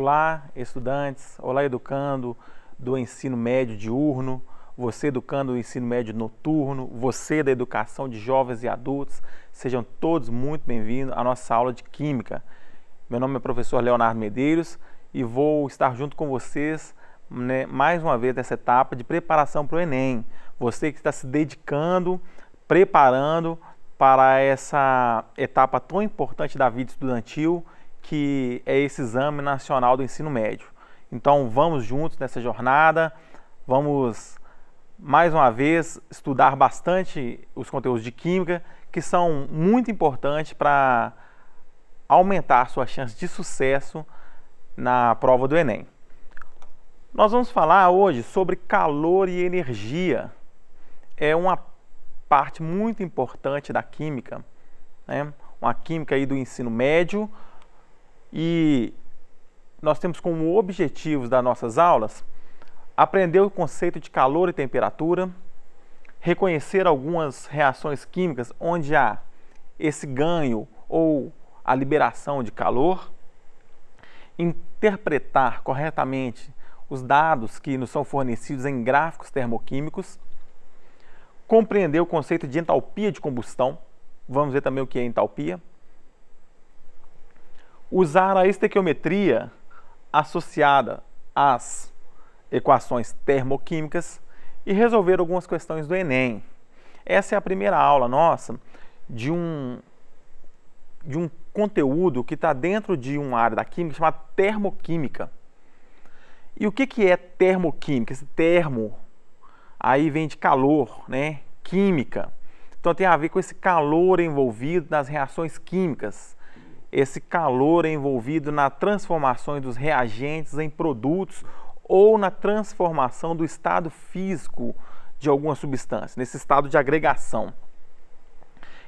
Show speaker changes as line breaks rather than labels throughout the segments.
Olá, estudantes, olá, educando do ensino médio diurno, você educando o ensino médio noturno, você da educação de jovens e adultos, sejam todos muito bem-vindos à nossa aula de Química. Meu nome é professor Leonardo Medeiros e vou estar junto com vocês né, mais uma vez nessa etapa de preparação para o Enem. Você que está se dedicando, preparando para essa etapa tão importante da vida estudantil que é esse Exame Nacional do Ensino Médio. Então vamos juntos nessa jornada, vamos mais uma vez estudar bastante os conteúdos de Química, que são muito importantes para aumentar sua chance de sucesso na prova do Enem. Nós vamos falar hoje sobre calor e energia. É uma parte muito importante da química, né? uma química aí do ensino médio, e nós temos como objetivos das nossas aulas aprender o conceito de calor e temperatura, reconhecer algumas reações químicas onde há esse ganho ou a liberação de calor, interpretar corretamente os dados que nos são fornecidos em gráficos termoquímicos, compreender o conceito de entalpia de combustão, vamos ver também o que é entalpia, usar a estequiometria associada às equações termoquímicas e resolver algumas questões do Enem. Essa é a primeira aula nossa de um, de um conteúdo que está dentro de uma área da química chamada termoquímica. E o que, que é termoquímica? Esse termo aí vem de calor, né? Química. Então tem a ver com esse calor envolvido nas reações químicas esse calor é envolvido na transformação dos reagentes em produtos ou na transformação do estado físico de alguma substância, nesse estado de agregação.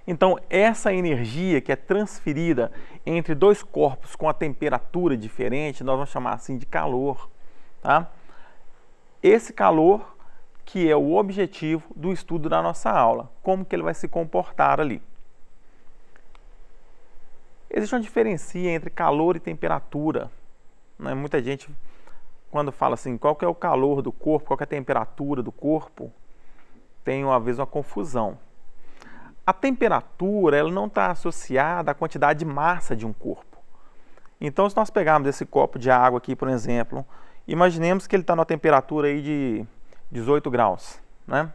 Então, essa energia que é transferida entre dois corpos com a temperatura diferente, nós vamos chamar assim de calor. Tá? Esse calor que é o objetivo do estudo da nossa aula, como que ele vai se comportar ali. Existe uma diferença entre calor e temperatura. Né? Muita gente, quando fala assim, qual que é o calor do corpo, qual que é a temperatura do corpo, tem uma vez uma confusão. A temperatura ela não está associada à quantidade de massa de um corpo. Então, se nós pegarmos esse copo de água aqui, por exemplo, imaginemos que ele está numa temperatura aí de 18 graus. Né?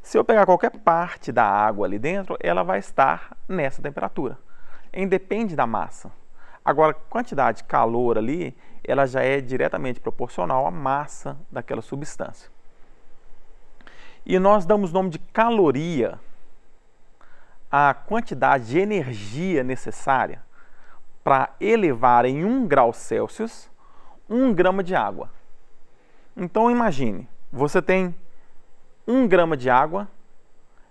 Se eu pegar qualquer parte da água ali dentro, ela vai estar nessa temperatura independe da massa. Agora, a quantidade de calor ali, ela já é diretamente proporcional à massa daquela substância. E nós damos nome de caloria à quantidade de energia necessária para elevar em 1 grau Celsius 1 grama de água. Então imagine, você tem 1 grama de água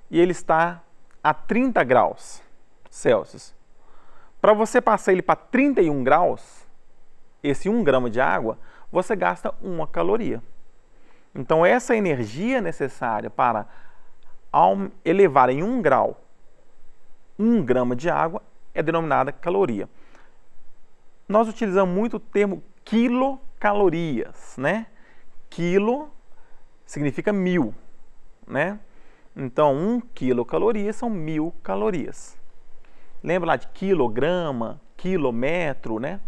e ele está a 30 graus Celsius. Para você passar ele para 31 graus, esse 1 grama de água, você gasta uma caloria. Então, essa energia necessária para elevar em 1 grau 1 grama de água é denominada caloria. Nós utilizamos muito o termo quilocalorias, né? Quilo significa mil, né? Então, 1 quilocaloria são mil calorias. Lembra lá de quilograma, quilômetro, né?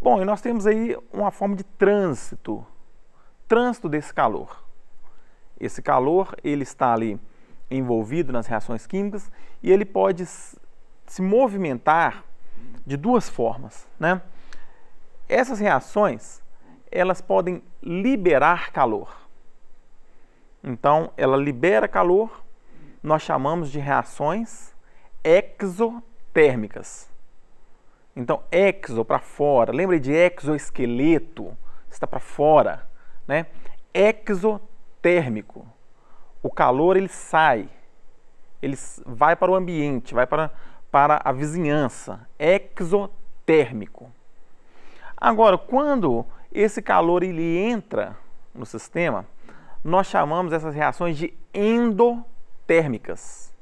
Bom, e nós temos aí uma forma de trânsito, trânsito desse calor. Esse calor, ele está ali envolvido nas reações químicas e ele pode se movimentar de duas formas, né? Essas reações, elas podem liberar calor. Então, ela libera calor nós chamamos de reações exotérmicas. Então, exo para fora, lembra de exoesqueleto, está para fora, né? Exotérmico. O calor ele sai, ele vai para o ambiente, vai para, para a vizinhança. Exotérmico. Agora, quando esse calor ele entra no sistema, nós chamamos essas reações de endotérmico térmicas.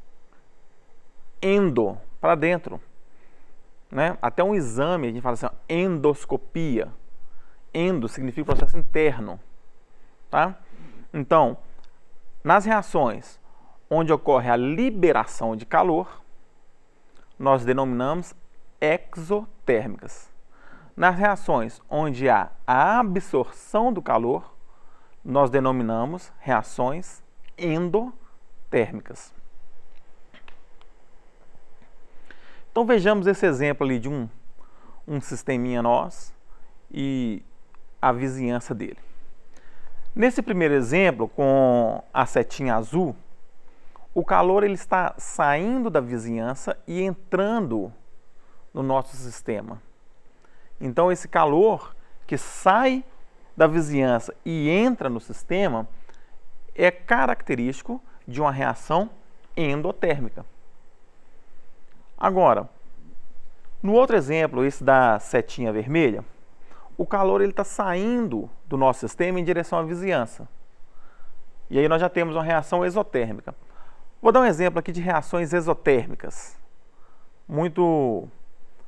Endo, para dentro. Né? Até um exame, a gente fala assim, endoscopia. Endo significa processo interno. Tá? Então, nas reações onde ocorre a liberação de calor, nós denominamos exotérmicas. Nas reações onde há a absorção do calor, nós denominamos reações endotérmicas térmicas. Então vejamos esse exemplo ali de um, um sisteminha nós e a vizinhança dele. Nesse primeiro exemplo, com a setinha azul, o calor ele está saindo da vizinhança e entrando no nosso sistema. Então esse calor que sai da vizinhança e entra no sistema é característico de uma reação endotérmica. Agora, no outro exemplo, esse da setinha vermelha, o calor está saindo do nosso sistema em direção à vizinhança. E aí nós já temos uma reação exotérmica. Vou dar um exemplo aqui de reações exotérmicas, muito,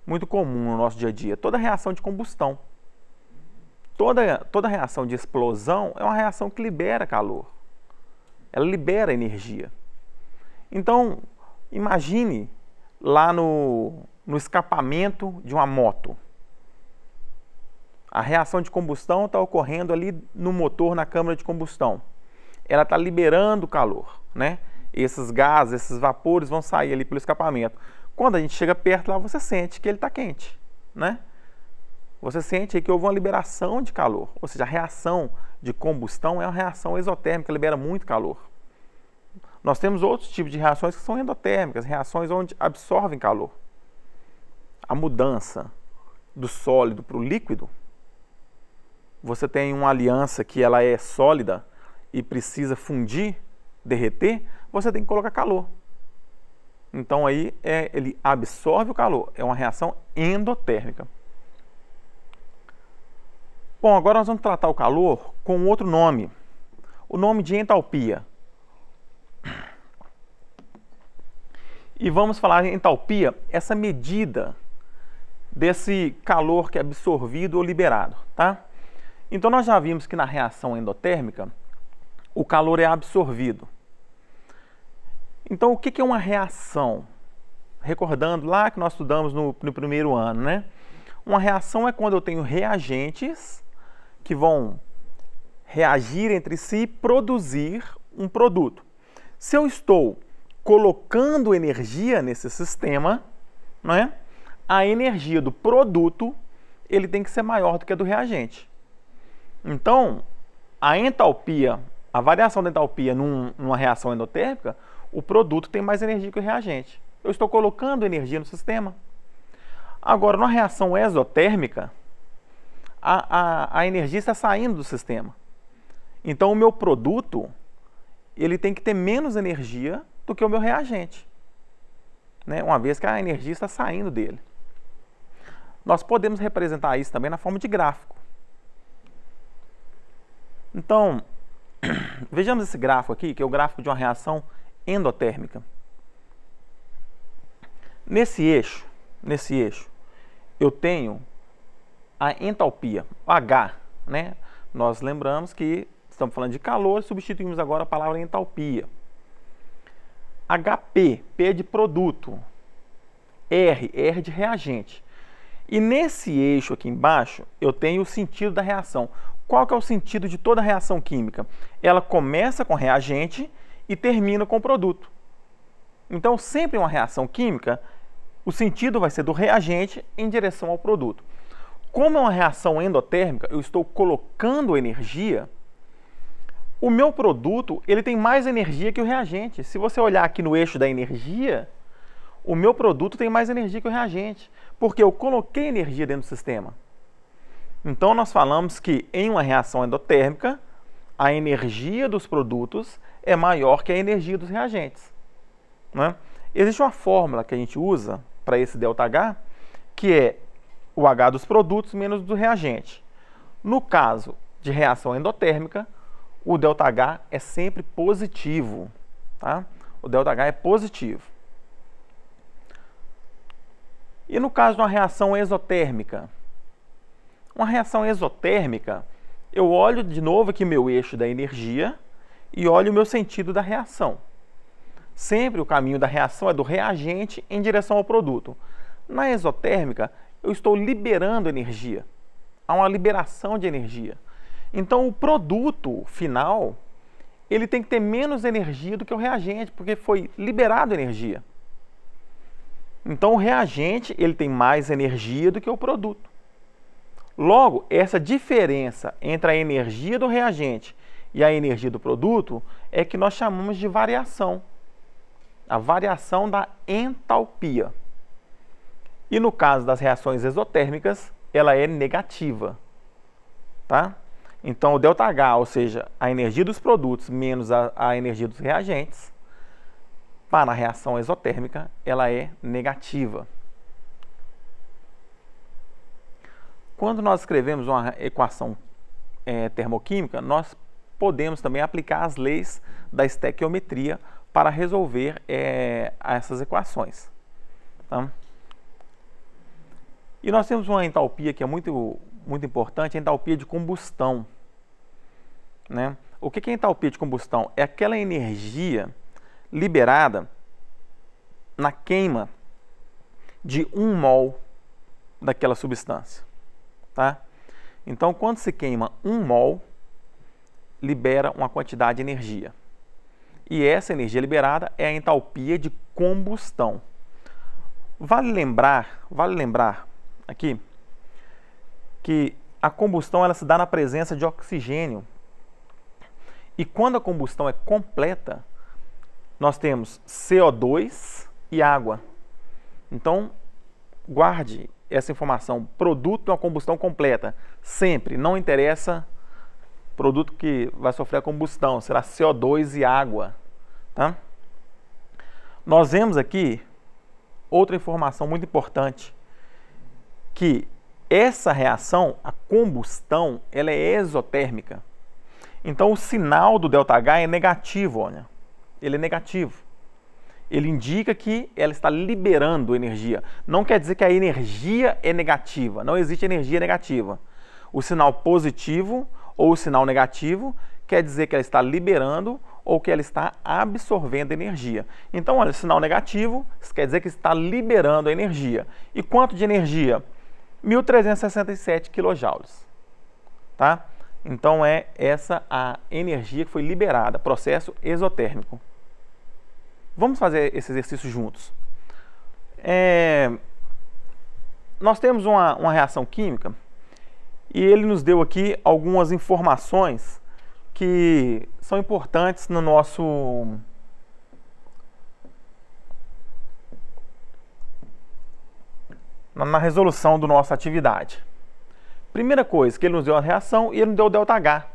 muito comum no nosso dia a dia. Toda reação de combustão, toda, toda reação de explosão é uma reação que libera calor ela libera energia. Então, imagine lá no, no escapamento de uma moto. A reação de combustão está ocorrendo ali no motor, na câmara de combustão. Ela está liberando calor, né? Esses gases, esses vapores vão sair ali pelo escapamento. Quando a gente chega perto lá, você sente que ele está quente, né? Você sente que houve uma liberação de calor, ou seja, a reação de combustão é uma reação exotérmica, libera muito calor. Nós temos outros tipos de reações que são endotérmicas, reações onde absorvem calor. A mudança do sólido para o líquido, você tem uma aliança que ela é sólida e precisa fundir, derreter, você tem que colocar calor. Então aí é, ele absorve o calor, é uma reação endotérmica. Bom, agora nós vamos tratar o calor com outro nome, o nome de entalpia. E vamos falar em entalpia, essa medida desse calor que é absorvido ou liberado, tá? Então nós já vimos que na reação endotérmica o calor é absorvido. Então o que é uma reação? Recordando lá que nós estudamos no, no primeiro ano, né? Uma reação é quando eu tenho reagentes que vão reagir entre si e produzir um produto. Se eu estou colocando energia nesse sistema, é? a energia do produto ele tem que ser maior do que a do reagente. Então, a entalpia, a variação da entalpia num, numa reação endotérmica, o produto tem mais energia que o reagente. Eu estou colocando energia no sistema. Agora, numa reação exotérmica, a, a, a energia está saindo do sistema. Então, o meu produto ele tem que ter menos energia do que o meu reagente, né? uma vez que a energia está saindo dele. Nós podemos representar isso também na forma de gráfico. Então, vejamos esse gráfico aqui, que é o gráfico de uma reação endotérmica. Nesse eixo, nesse eixo, eu tenho a entalpia, H, né? Nós lembramos que estamos falando de calor, substituímos agora a palavra entalpia. HP, P é de produto. R, R é de reagente. E nesse eixo aqui embaixo, eu tenho o sentido da reação. Qual que é o sentido de toda reação química? Ela começa com reagente e termina com produto. Então, sempre uma reação química, o sentido vai ser do reagente em direção ao produto como é uma reação endotérmica, eu estou colocando energia, o meu produto ele tem mais energia que o reagente. Se você olhar aqui no eixo da energia, o meu produto tem mais energia que o reagente, porque eu coloquei energia dentro do sistema. Então nós falamos que em uma reação endotérmica, a energia dos produtos é maior que a energia dos reagentes. Né? Existe uma fórmula que a gente usa para esse ΔH, que é o H dos produtos menos do reagente. No caso de reação endotérmica, o ΔH é sempre positivo. Tá? O ΔH é positivo. E no caso de uma reação exotérmica? Uma reação exotérmica, eu olho de novo aqui meu eixo da energia e olho o meu sentido da reação. Sempre o caminho da reação é do reagente em direção ao produto. Na exotérmica, eu estou liberando energia. Há uma liberação de energia. Então o produto final, ele tem que ter menos energia do que o reagente, porque foi liberado energia. Então o reagente, ele tem mais energia do que o produto. Logo, essa diferença entre a energia do reagente e a energia do produto é que nós chamamos de variação. A variação da entalpia. E no caso das reações exotérmicas, ela é negativa. Tá? Então, o ΔH, ou seja, a energia dos produtos menos a, a energia dos reagentes, para a reação exotérmica, ela é negativa. Quando nós escrevemos uma equação é, termoquímica, nós podemos também aplicar as leis da estequiometria para resolver é, essas equações. Tá? E nós temos uma entalpia que é muito, muito importante, a entalpia de combustão. Né? O que é entalpia de combustão? É aquela energia liberada na queima de um mol daquela substância. Tá? Então, quando se queima um mol, libera uma quantidade de energia. E essa energia liberada é a entalpia de combustão. Vale lembrar, vale lembrar aqui que a combustão ela se dá na presença de oxigênio. E quando a combustão é completa, nós temos CO2 e água. Então, guarde essa informação. Produto de é uma combustão completa. Sempre. Não interessa produto que vai sofrer a combustão. Será CO2 e água. Tá? Nós vemos aqui outra informação muito importante que essa reação, a combustão, ela é exotérmica. Então o sinal do ΔH é negativo, olha. Ele é negativo. Ele indica que ela está liberando energia. Não quer dizer que a energia é negativa. Não existe energia negativa. O sinal positivo ou o sinal negativo quer dizer que ela está liberando ou que ela está absorvendo energia. Então, olha, sinal negativo quer dizer que está liberando energia. E quanto de energia? 1.367 kJ. Tá? Então é essa a energia que foi liberada, processo exotérmico. Vamos fazer esse exercício juntos. É... Nós temos uma, uma reação química e ele nos deu aqui algumas informações que são importantes no nosso na resolução da nossa atividade. Primeira coisa, que ele nos deu a reação e ele nos deu o ΔH.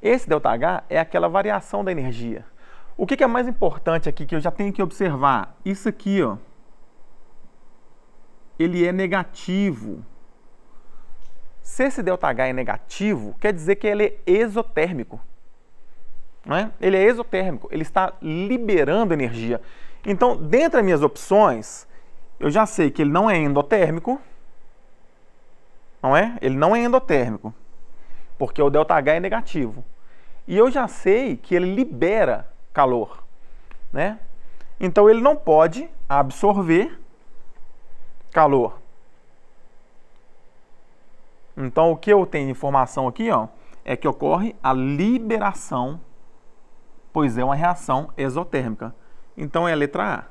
Esse ΔH é aquela variação da energia. O que, que é mais importante aqui, que eu já tenho que observar? Isso aqui, ó, ele é negativo. Se esse ΔH é negativo, quer dizer que ele é exotérmico. não é? Ele é exotérmico, ele está liberando energia. Então, dentre as minhas opções, eu já sei que ele não é endotérmico, não é? Ele não é endotérmico, porque o ΔH é negativo. E eu já sei que ele libera calor, né? Então ele não pode absorver calor. Então o que eu tenho de informação aqui, ó, é que ocorre a liberação, pois é uma reação exotérmica. Então é a letra A.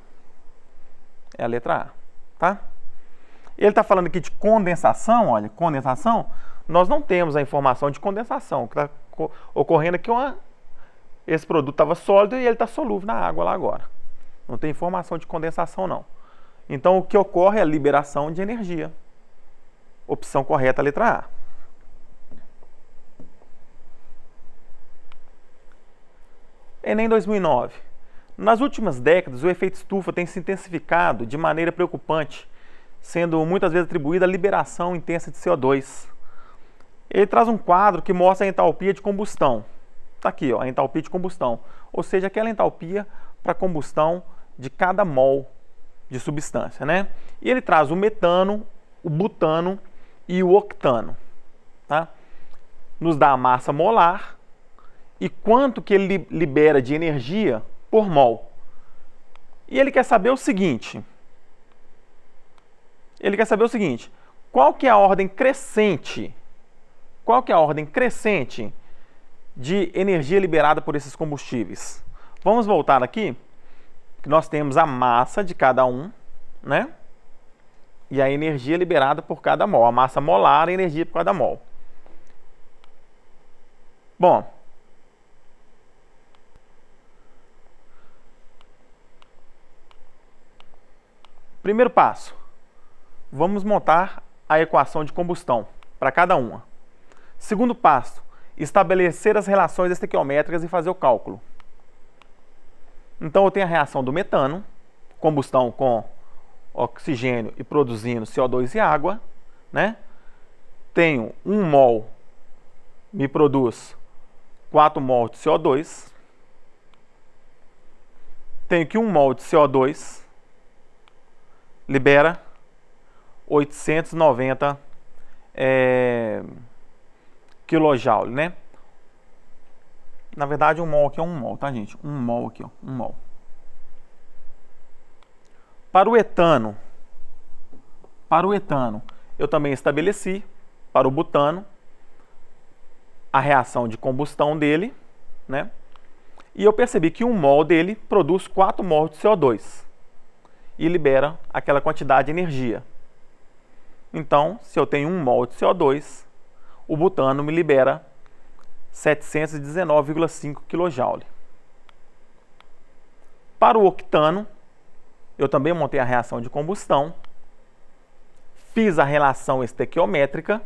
É a letra A. Tá? Ele está falando aqui de condensação, olha, condensação, nós não temos a informação de condensação. O que está ocorrendo aqui é que esse produto estava sólido e ele está solúvel na água lá agora. Não tem informação de condensação, não. Então, o que ocorre é a liberação de energia. Opção correta, letra A. Enem 2009. Nas últimas décadas, o efeito estufa tem se intensificado de maneira preocupante, sendo muitas vezes atribuída à liberação intensa de CO2. Ele traz um quadro que mostra a entalpia de combustão. Está aqui, ó, a entalpia de combustão, ou seja, aquela entalpia para combustão de cada mol de substância. Né? E ele traz o metano, o butano e o octano. Tá? Nos dá a massa molar e quanto que ele libera de energia por mol. E ele quer saber o seguinte. Ele quer saber o seguinte, qual que é a ordem crescente? Qual que é a ordem crescente de energia liberada por esses combustíveis? Vamos voltar aqui, nós temos a massa de cada um, né? E a energia liberada por cada mol, a massa molar, a energia por cada mol. Bom, Primeiro passo, vamos montar a equação de combustão para cada uma. Segundo passo, estabelecer as relações estequiométricas e fazer o cálculo. Então eu tenho a reação do metano, combustão com oxigênio e produzindo CO2 e água, né? Tenho 1 mol me produz 4 mol de CO2. Tenho que 1 mol de CO2 libera 890 é, kJ, né? Na verdade, um mol aqui é um mol, tá, gente? Um mol aqui, ó, um mol. Para o etano, para o etano, eu também estabeleci para o butano a reação de combustão dele, né? E eu percebi que um mol dele produz 4 mol de CO2 e libera aquela quantidade de energia. Então, se eu tenho 1 mol de CO2, o butano me libera 719,5 kJ. Para o octano, eu também montei a reação de combustão, fiz a relação estequiométrica,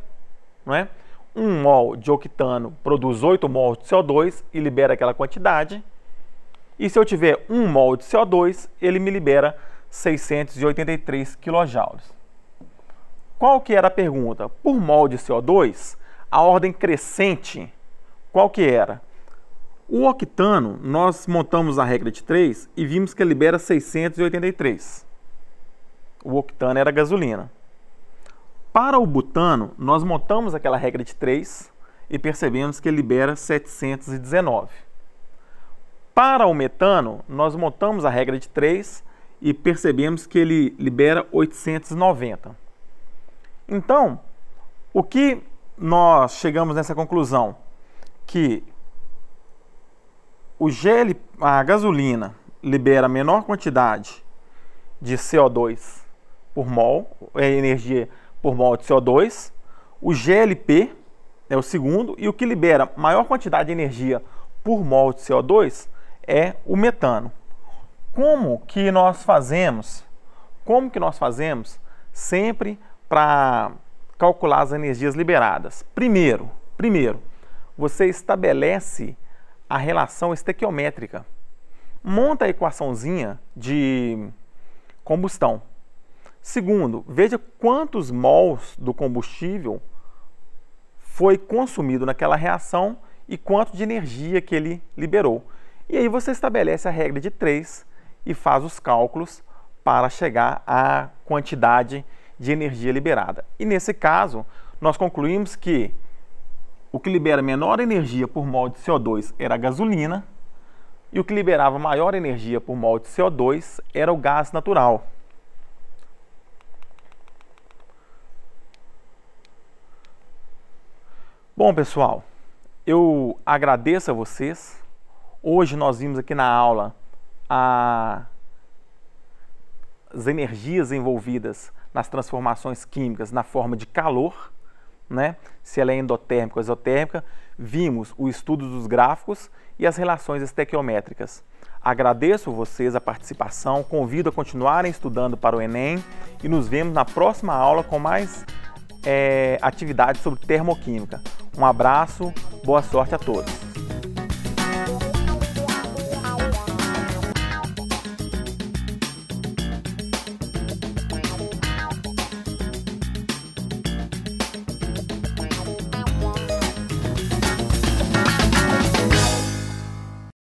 não é? 1 mol de octano produz 8 mol de CO2 e libera aquela quantidade. E se eu tiver 1 mol de CO2, ele me libera 683 kJ. Qual que era a pergunta? Por mol de CO2, a ordem crescente, qual que era? O octano, nós montamos a regra de 3 e vimos que libera 683. O octano era a gasolina. Para o butano, nós montamos aquela regra de 3 e percebemos que libera 719. Para o metano, nós montamos a regra de 3 e percebemos que ele libera 890. Então, o que nós chegamos nessa conclusão? Que o gel, a gasolina libera menor quantidade de CO2 por mol, é energia por mol de CO2. O GLP é né, o segundo e o que libera maior quantidade de energia por mol de CO2 é o metano como que nós fazemos, como que nós fazemos sempre para calcular as energias liberadas? Primeiro, primeiro, você estabelece a relação estequiométrica. Monta a equaçãozinha de combustão. Segundo, veja quantos mols do combustível foi consumido naquela reação e quanto de energia que ele liberou. E aí você estabelece a regra de 3 e faz os cálculos para chegar à quantidade de energia liberada. E nesse caso, nós concluímos que o que libera menor energia por mol de CO2 era a gasolina e o que liberava maior energia por mol de CO2 era o gás natural. Bom, pessoal, eu agradeço a vocês. Hoje nós vimos aqui na aula a, as energias envolvidas nas transformações químicas na forma de calor, né? se ela é endotérmica ou exotérmica, vimos o estudo dos gráficos e as relações estequiométricas. Agradeço vocês a participação, convido a continuarem estudando para o Enem e nos vemos na próxima aula com mais é, atividades sobre termoquímica. Um abraço, boa sorte a todos!